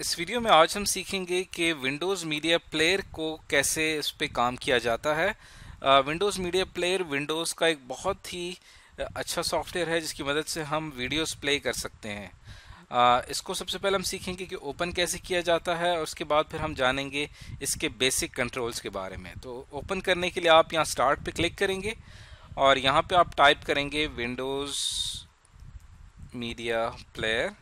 इस वीडियो में आज हम सीखेंगे कि विंडोज़ मीडिया प्लेयर को कैसे इस पर काम किया जाता है विंडोज़ मीडिया प्लेयर विंडोज़ का एक बहुत ही अच्छा सॉफ्टवेयर है जिसकी मदद से हम वीडियोस प्ले कर सकते हैं आ, इसको सबसे पहले हम सीखेंगे कि ओपन कैसे किया जाता है और उसके बाद फिर हम जानेंगे इसके बेसिक कंट्रोल्स के बारे में तो ओपन करने के लिए आप यहाँ स्टार्ट पर क्लिक करेंगे और यहाँ पर आप टाइप करेंगे विंडोज़ मीडिया प्लेयर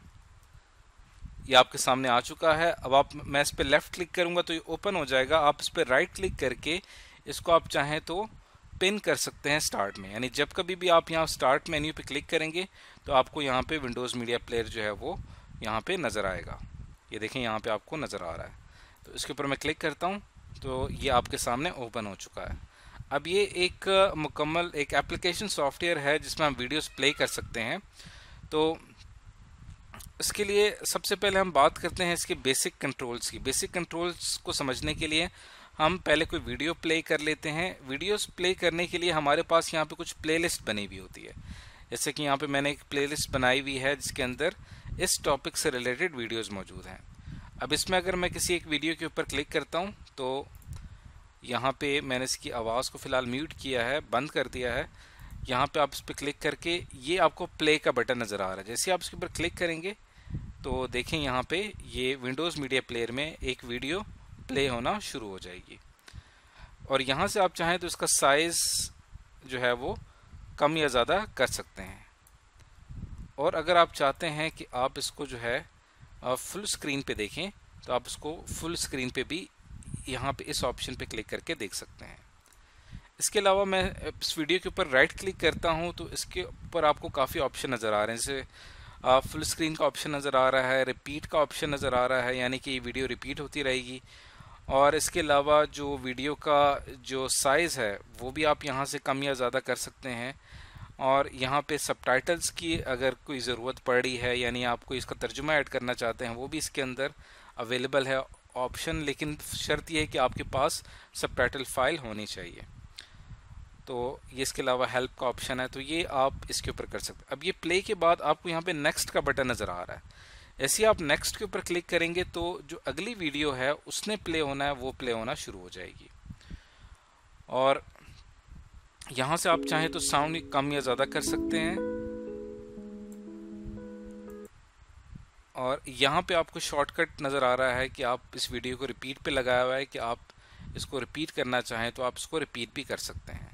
ये आपके सामने आ चुका है अब आप मैं इस पर लेफ़्ट क्लिक करूँगा तो ये ओपन हो जाएगा आप इस पर राइट क्लिक करके इसको आप चाहें तो पिन कर सकते हैं स्टार्ट में यानी जब कभी भी आप यहाँ स्टार्ट मेन्यू पे क्लिक करेंगे तो आपको यहाँ पे विंडोज़ मीडिया प्लेयर जो है वो यहाँ पे नज़र आएगा ये देखें यहाँ पे आपको नज़र आ रहा है तो इसके ऊपर मैं क्लिक करता हूँ तो ये आपके सामने ओपन हो चुका है अब ये एक मुकम्मल एक एप्लीकेशन सॉफ्टवेयर है जिसमें हम वीडियोस प्ले कर सकते हैं तो इसके लिए सबसे पहले हम बात करते हैं इसके बेसिक कंट्रोल्स की बेसिक कंट्रोल्स को समझने के लिए हम पहले कोई वीडियो प्ले कर लेते हैं वीडियोस प्ले करने के लिए हमारे पास यहाँ पे कुछ प्लेलिस्ट बनी हुई होती है जैसे कि यहाँ पे मैंने एक प्लेलिस्ट बनाई हुई है जिसके अंदर इस टॉपिक से रिलेटेड वीडियोज़ मौजूद हैं अब इसमें अगर मैं किसी एक वीडियो के ऊपर क्लिक करता हूँ तो यहाँ पर मैंने इसकी आवाज़ को फ़िलहाल म्यूट किया है बंद कर दिया है यहाँ पे आप इस पर क्लिक करके ये आपको प्ले का बटन नज़र आ रहा है जैसे आप इसके ऊपर क्लिक करेंगे तो देखें यहाँ पे ये विंडोज़ मीडिया प्लेयर में एक वीडियो प्ले होना शुरू हो जाएगी और यहाँ से आप चाहें तो इसका साइज़ जो है वो कम या ज़्यादा कर सकते हैं और अगर आप चाहते हैं कि आप इसको जो है फुल स्क्रीन पे देखें तो आप इसको फुल स्क्रीन पे भी यहाँ पे इस ऑप्शन पे क्लिक करके देख सकते हैं इसके अलावा मैं इस वीडियो के ऊपर राइट क्लिक करता हूँ तो इसके ऊपर आपको काफ़ी ऑप्शन नज़र आ रहे हैं जैसे फुल स्क्रीन का ऑप्शन नज़र आ रहा है रिपीट का ऑप्शन नज़र आ रहा है यानी कि वीडियो रिपीट होती रहेगी और इसके अलावा जो वीडियो का जो साइज़ है वो भी आप यहाँ से कम या ज़्यादा कर सकते हैं और यहाँ पे सबटाइटल्स की अगर कोई ज़रूरत पड़ी है यानी आपको इसका तर्जुमा ऐड करना चाहते हैं वो भी इसके अंदर अवेलेबल है ऑप्शन लेकिन शर्त यह है कि आपके पास सबटाइटल फ़ाइल होनी चाहिए तो ये इसके अलावा हेल्प का ऑप्शन है तो ये आप इसके ऊपर कर सकते अब ये प्ले के बाद आपको यहाँ पे नेक्स्ट का बटन नज़र आ रहा है ऐसे आप नेक्स्ट के ऊपर क्लिक करेंगे तो जो अगली वीडियो है उसने प्ले होना है वो प्ले होना शुरू हो जाएगी और यहाँ से आप चाहें तो साउंड कम या ज़्यादा कर सकते हैं और यहाँ पे आपको शॉर्टकट नज़र आ रहा है कि आप इस वीडियो को रिपीट पे लगाया हुआ है कि आप इसको रिपीट करना चाहें तो आप इसको रिपीट भी कर सकते हैं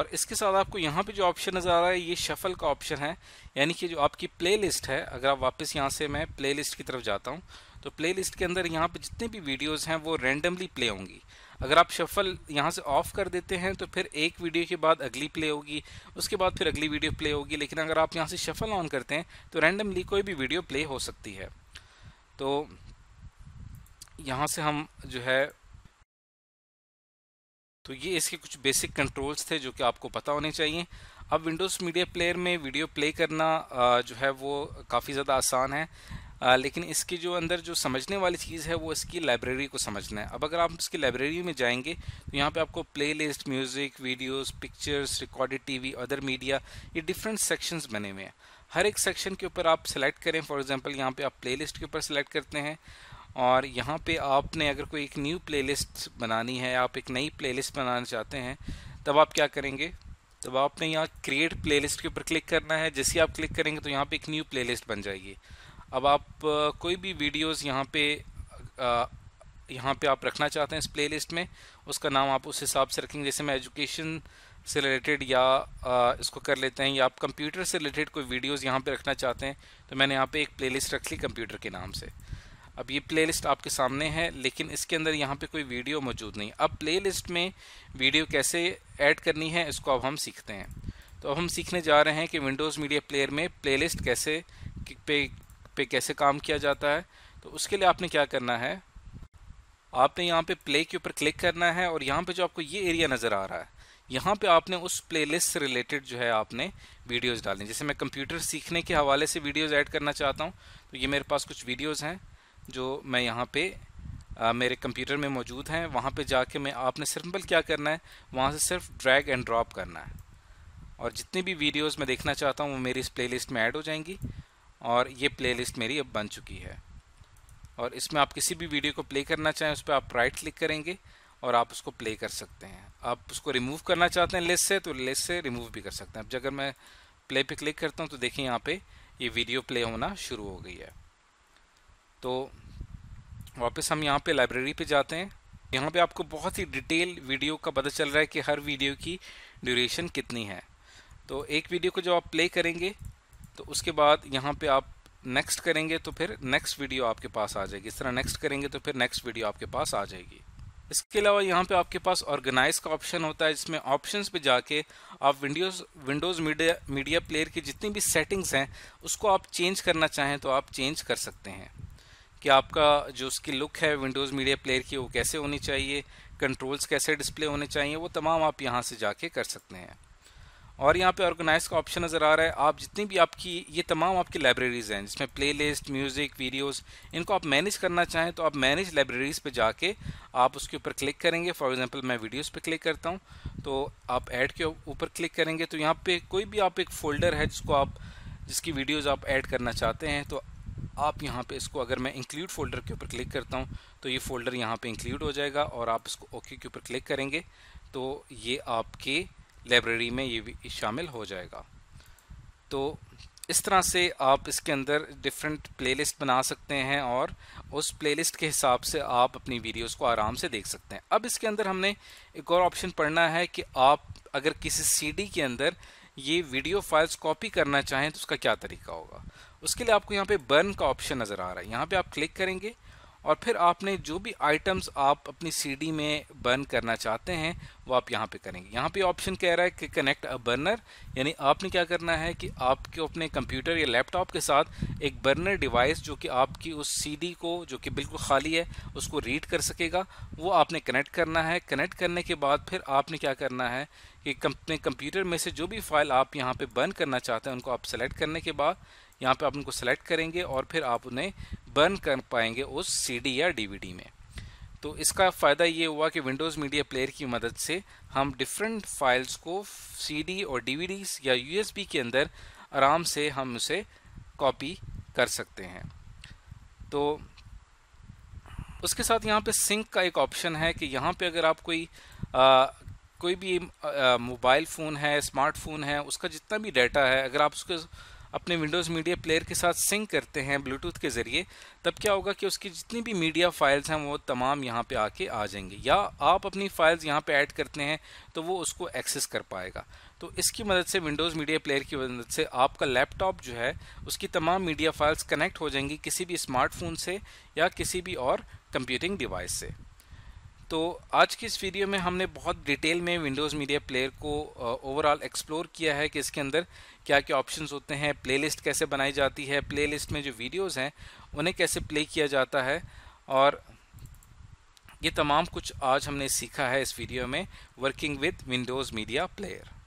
और इसके साथ आपको यहाँ पे जो ऑप्शन नज़र आ रहा है ये शफल का ऑप्शन है यानी कि जो आपकी प्लेलिस्ट है अगर आप वापस यहाँ से मैं प्लेलिस्ट की तरफ जाता हूँ तो प्लेलिस्ट के अंदर यहाँ पे जितने भी वीडियोस हैं वो रैंडमली प्ले होंगी अगर आप शफल यहाँ से ऑफ कर देते हैं तो फिर एक वीडियो के बाद अगली प्ले होगी उसके बाद फिर अगली वीडियो प्ले होगी लेकिन अगर आप यहाँ से शफल ऑन करते हैं तो रैंडमली कोई भी वीडियो प्ले हो सकती है तो यहाँ से हम जो है तो ये इसके कुछ बेसिक कंट्रोल्स थे जो कि आपको पता होने चाहिए अब विंडोज़ मीडिया प्लेयर में वीडियो प्ले करना जो है वो काफ़ी ज़्यादा आसान है लेकिन इसके जो अंदर जो समझने वाली चीज़ है वो इसकी लाइब्रेरी को समझना है अब अगर आप इसकी लाइब्रेरी में जाएंगे तो यहाँ पे आपको playlist music videos pictures recorded TV other media ये डिफरेंट सेक्शंस बने हुए हैं हर एक सेक्शन के ऊपर आप सेलेक्ट करें फॉर एग्जांपल यहाँ पे आप प्ले के ऊपर सेलेक्ट करते हैं और यहाँ पे आपने अगर कोई एक न्यू प्लेलिस्ट बनानी है आप एक नई प्लेलिस्ट बनाना चाहते हैं तब आप क्या करेंगे तब आपने यहाँ क्रिएट प्लेलिस्ट के ऊपर क्लिक करना है जैसे आप क्लिक करेंगे तो यहाँ पे एक न्यू प्लेलिस्ट बन जाएगी अब आप कोई भी वीडियोस यहाँ पे यहाँ पे आप रखना चाहते हैं इस प्ले में उसका नाम आप उस हिसाब से रखेंगे जैसे मैं एजुकेशन से रिलेटेड या आ, इसको कर लेते हैं या आप कंप्यूटर से रिलेटेड कोई वीडियोज़ यहाँ पर रखना चाहते हैं तो मैंने यहाँ पर एक प्ले रख ली कंप्यूटर के नाम से अब ये प्लेलिस्ट आपके सामने है लेकिन इसके अंदर यहाँ पे कोई वीडियो मौजूद नहीं अब प्लेलिस्ट में वीडियो कैसे ऐड करनी है इसको अब हम सीखते हैं तो अब हम सीखने जा रहे हैं कि विंडोज़ मीडिया प्लेयर में प्लेलिस्ट कैसे पे पे कैसे काम किया जाता है तो उसके लिए आपने क्या करना है आपने यहाँ पे प्ले के ऊपर क्लिक करना है और यहाँ पे जो आपको ये एरिया नज़र आ रहा है यहाँ पे आपने उस प्लेलिस्ट से रिलेटेड जो है आपने वीडियोस डालने जैसे मैं कंप्यूटर सीखने के हवाले से वीडियोस ऐड करना चाहता हूँ तो ये मेरे पास कुछ वीडियोस हैं जो मैं यहाँ पे आ, मेरे कंप्यूटर में मौजूद हैं वहाँ पे जाके मैं आपने सिंपल क्या करना है वहाँ से सिर्फ ड्रैग एंड ड्रॉप करना है और जितनी भी वीडियोस मैं देखना चाहता हूँ वो मेरी इस प्लेलिस्ट में ऐड हो जाएंगी और ये प्लेलिस्ट मेरी अब बन चुकी है और इसमें आप किसी भी वीडियो को प्ले करना चाहें उस पर आप राइट क्लिक करेंगे और आप उसको प्ले कर सकते हैं आप उसको रिमूव करना चाहते हैं लिस्ट से तो लिस्ट से रिमूव भी कर सकते हैं अब अगर मैं प्ले पे क्लिक करता हूँ तो देखिए यहाँ पे ये वीडियो प्ले होना शुरू हो गई है तो वापस हम यहाँ पे लाइब्रेरी पे जाते हैं यहाँ पे आपको बहुत ही डिटेल वीडियो का पता चल रहा है कि हर वीडियो की ड्यूरेशन कितनी है तो एक वीडियो को जब आप प्ले करेंगे तो उसके बाद यहाँ पे आप नेक्स्ट करेंगे तो फिर नेक्स्ट वीडियो आपके पास आ जाएगी इस तरह नेक्स्ट करेंगे तो फिर नेक्स्ट वीडियो आपके पास आ जाएगी इसके अलावा यहाँ पे आपके पास ऑर्गेनाइज का ऑप्शन होता है जिसमें ऑप्शंस पे जाके आप Windows Windows Media Media Player की जितनी भी सेटिंग्स हैं उसको आप चेंज करना चाहें तो आप चेंज कर सकते हैं कि आपका जो उसकी लुक है विंडोज़ मीडिया प्लेयर की वो कैसे होनी चाहिए कंट्रोल्स कैसे डिस्प्ले होने चाहिए वो तमाम आप यहाँ से जाके कर सकते हैं और यहाँ पे ऑर्गेनाइज का ऑप्शन नज़र आ रहा है आप जितनी भी आपकी ये तमाम आपकी लाइब्रेरीज़ हैं जिसमें प्ले लिस्ट म्यूज़िक वीडियोस इनको आप मैनेज करना चाहें तो आप मैनेज लाइब्रेरीज़ पे जाके आप उसके ऊपर क्लिक करेंगे फॉर एग्जांपल मैं वीडियोस पे क्लिक करता हूँ तो आप ऐड के ऊपर क्लिक करेंगे तो यहाँ पर कोई भी आप एक फ़ोल्डर है जिसको आप जिसकी वीडियोज़ आप ऐड करना चाहते हैं तो आप यहाँ पे इसको अगर मैं इंक्लूड फोल्डर के ऊपर क्लिक करता हूँ तो ये फोल्डर यहाँ पे इंक्लूड हो जाएगा और आप इसको ओके के ऊपर क्लिक करेंगे तो ये आपके लाइब्रेरी में ये भी शामिल हो जाएगा तो इस तरह से आप इसके अंदर डिफरेंट प्लेलिस्ट बना सकते हैं और उस प्लेलिस्ट के हिसाब से आप अपनी वीडियोस को आराम से देख सकते हैं अब इसके अंदर हमने एक और ऑप्शन पढ़ना है कि आप अगर किसी सीडी के अंदर ये वीडियो फाइल्स कॉपी करना चाहें तो उसका क्या तरीका होगा उसके लिए आपको यहाँ पे बर्न का ऑप्शन नज़र आ रहा है यहाँ पे आप क्लिक करेंगे और फिर आपने जो भी आइटम्स आप अपनी सीडी में बर्न करना चाहते हैं वो आप यहाँ पे करेंगे यहाँ पे ऑप्शन कह रहा है कि कनेक्ट अ बर्नर यानी आपने क्या करना है कि आपके अपने कंप्यूटर या लैपटॉप के साथ एक बर्नर डिवाइस जो कि आपकी उस सीडी को जो कि बिल्कुल खाली है उसको रीड कर सकेगा वो आपने कनेक्ट करना है कनेक्ट करने के बाद फिर आपने क्या करना है कि अपने कंप्यूटर में से जो भी फाइल आप यहाँ पर बर्न करना चाहते हैं उनको आप सेलेक्ट करने के बाद यहाँ पे आप उनको सेलेक्ट करेंगे और फिर आप उन्हें बर्न कर पाएंगे उस सीडी या डीवीडी में तो इसका फ़ायदा ये हुआ कि विंडोज़ मीडिया प्लेयर की मदद से हम डिफरेंट फाइल्स को सीडी और डीवीडी या यूएसबी के अंदर आराम से हम उसे कॉपी कर सकते हैं तो उसके साथ यहाँ पे सिंक का एक ऑप्शन है कि यहाँ पे अगर आप कोई आ, कोई भी मोबाइल फ़ोन है स्मार्टफोन है उसका जितना भी डाटा है अगर आप उसके अपने विंडोज़ मीडिया प्लेयर के साथ सिंक करते हैं ब्लूटूथ के ज़रिए तब क्या होगा कि उसकी जितनी भी मीडिया फाइल्स हैं वो तमाम यहाँ पे आके आ जाएंगे या आप अपनी फ़ाइल्स यहाँ पे ऐड करते हैं तो वो उसको एक्सेस कर पाएगा तो इसकी मदद से विंडोज़ मीडिया प्लेयर की मदद से आपका लैपटॉप जो है उसकी तमाम मीडिया फाइल्स कनेक्ट हो जाएंगी किसी भी स्मार्टफोन से या किसी भी और कंप्यूटिंग डिवाइस से तो आज की इस वीडियो में हमने बहुत डिटेल में विंडोज़ मीडिया प्लेयर को ओवरऑल uh, एक्सप्लोर किया है कि इसके अंदर क्या क्या ऑप्शंस होते हैं प्लेलिस्ट कैसे बनाई जाती है प्लेलिस्ट में जो वीडियोस हैं उन्हें कैसे प्ले किया जाता है और ये तमाम कुछ आज हमने सीखा है इस वीडियो में working with Windows Media player